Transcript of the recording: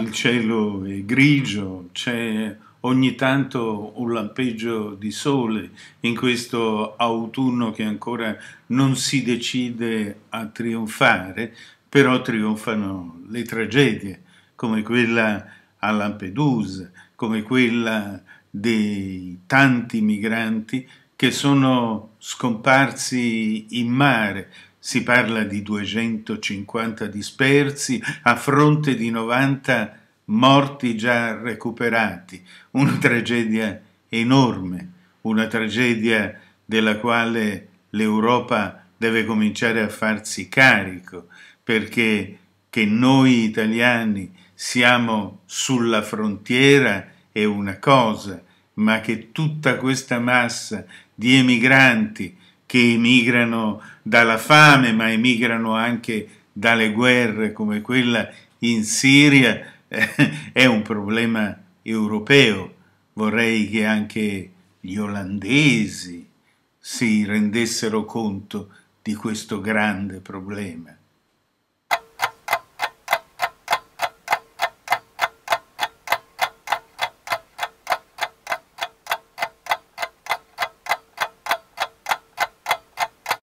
il cielo è grigio, c'è ogni tanto un lampeggio di sole in questo autunno che ancora non si decide a trionfare, però trionfano le tragedie, come quella a Lampedusa, come quella dei tanti migranti che sono scomparsi in mare, si parla di 250 dispersi a fronte di 90 morti già recuperati, una tragedia enorme, una tragedia della quale l'Europa deve cominciare a farsi carico, perché che noi italiani siamo sulla frontiera è una cosa, ma che tutta questa massa di emigranti che emigrano dalla fame, ma emigrano anche dalle guerre come quella in Siria, eh, è un problema europeo. Vorrei che anche gli olandesi si rendessero conto di questo grande problema.